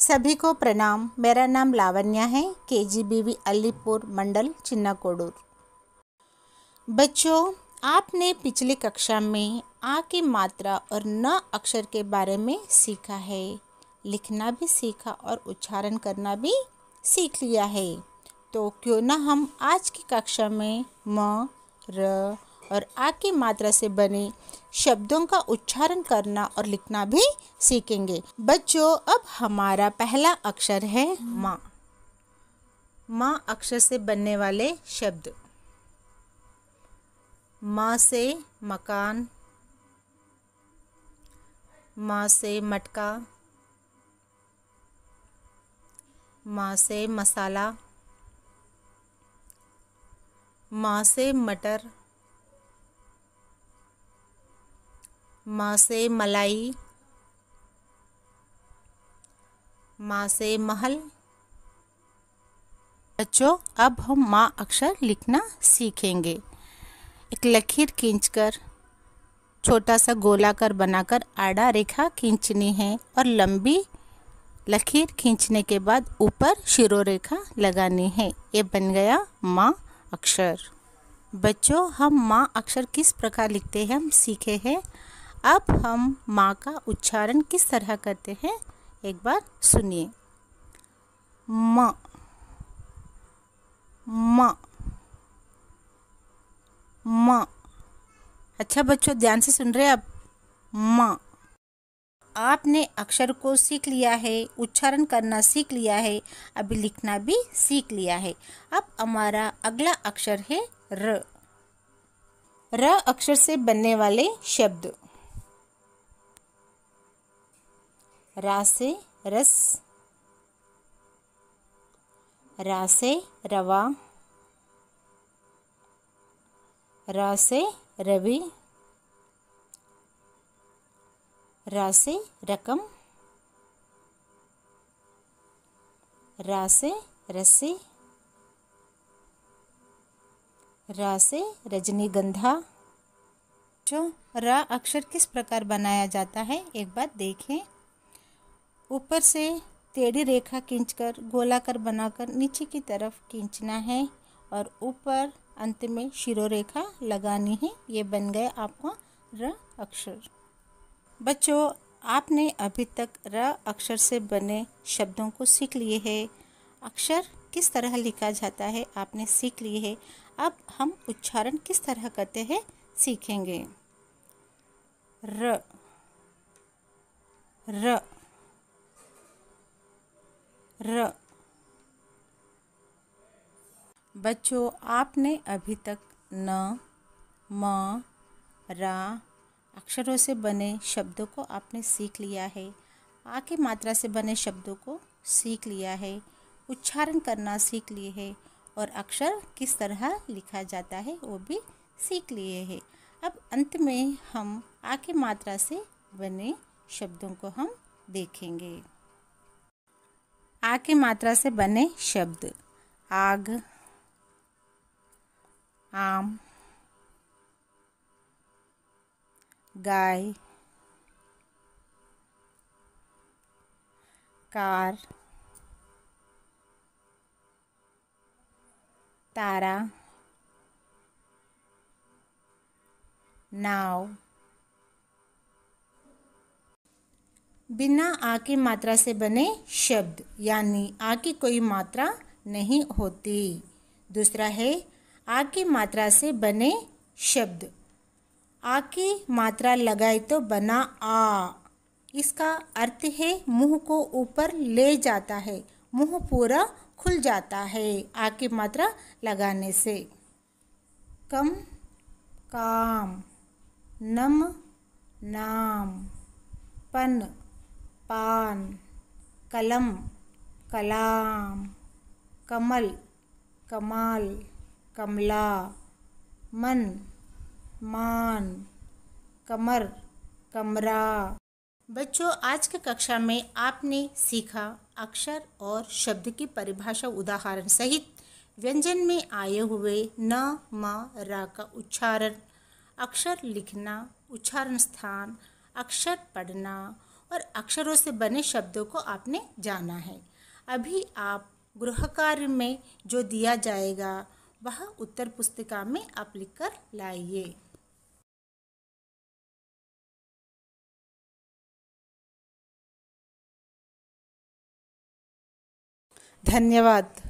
सभी को प्रणाम मेरा नाम लावण्या है K G B V Alipur mandal चिन्ना बच्चों आपने पिछली कक्षा में आ की मात्रा और न अक्षर के बारे में सीखा है लिखना भी सीखा और उच्चारण करना भी सीख लिया है तो क्यों ना हम आज की कक्षा में म र और आ की मात्रा से बने शब्दों का उच्चारण करना और लिखना भी सीखेंगे बच्चों अब हमारा पहला अक्षर है माँ माँ अक्षर से बनने वाले शब्द माँ से मकान माँ से मटका माँ से मसाला माँ से मटर माँ से मलाई माँ से महल बच्चों अब हम माँ अक्षर लिखना सीखेंगे एक लकीर खींचकर छोटा सा गोलाकार बनाकर आड़ा रेखा खींचनी है और लंबी लकीर खींचने के बाद ऊपर शिरो रेखा लगानी है ये बन गया माँ अक्षर बच्चों हम माँ अक्षर किस प्रकार लिखते हैं हम सीखे हैं अब हम माँ का उच्चारण किस तरह करते हैं एक बार सुनिए म म म अच्छा बच्चों ध्यान से सुन रहे हैं आप म आपने अक्षर को सीख लिया है उच्चारण करना सीख लिया है अभी लिखना भी सीख लिया है अब हमारा अगला अक्षर है र र अक्षर से बनने वाले शब्द रासे रस रासे रवा रासे रवि रासे रकम रासे रसी रासे रजनीगंधा जो रा अक्षर किस प्रकार बनाया जाता है एक बार देखें ऊपर से टेढ़ी रेखा खींचकर गोलाकार बनाकर नीचे की तरफ खींचना है और ऊपर अंत में शिरो रेखा लगानी है ये बन गए आपका र अक्षर बच्चों आपने अभी तक र अक्षर से बने शब्दों को सीख लिए है अक्षर किस तरह लिखा जाता है आपने सीख लिए है अब हम उच्चारण किस तरह करते हैं सीखेंगे र र र बच्चों आपने अभी तक न म रा अक्षरों से बने शब्दों को आपने सीख लिया है आ के मात्रा से बने शब्दों को सीख लिया है उच्चारण करना सीख लिए है और अक्षर किस तरह लिखा जाता है वो भी सीख लिए है अब अंत में हम आ के मात्रा से बने शब्दों को हम देखेंगे आ की मात्रा से बने शब्द आग आम गाय कार तारा नाव बिना आ की मात्रा से बने शब्द यानी आ की कोई मात्रा नहीं होती दूसरा है आ की मात्रा से बने शब्द आ की मात्रा लगाए तो बना आ इसका अर्थ है मुंह को ऊपर ले जाता है मुंह पूरा खुल जाता है आ की मात्रा लगाने से कम काम नम नाम पन पान कलम कलाम कमल कमाल कमला मन मान कमर कमरा बच्चों आज की कक्षा में आपने सीखा अक्षर और शब्द की परिभाषा उदाहरण सहित व्यंजन में आए हुए न म र का उच्चारण अक्षर लिखना उच्चारण स्थान अक्षर पढ़ना और अक्षरों से बने शब्दों को आपने जाना है अभी आप गृह कार्य में जो दिया जाएगा वह उत्तर पुस्तिका में आप लिख कर लाइए धन्यवाद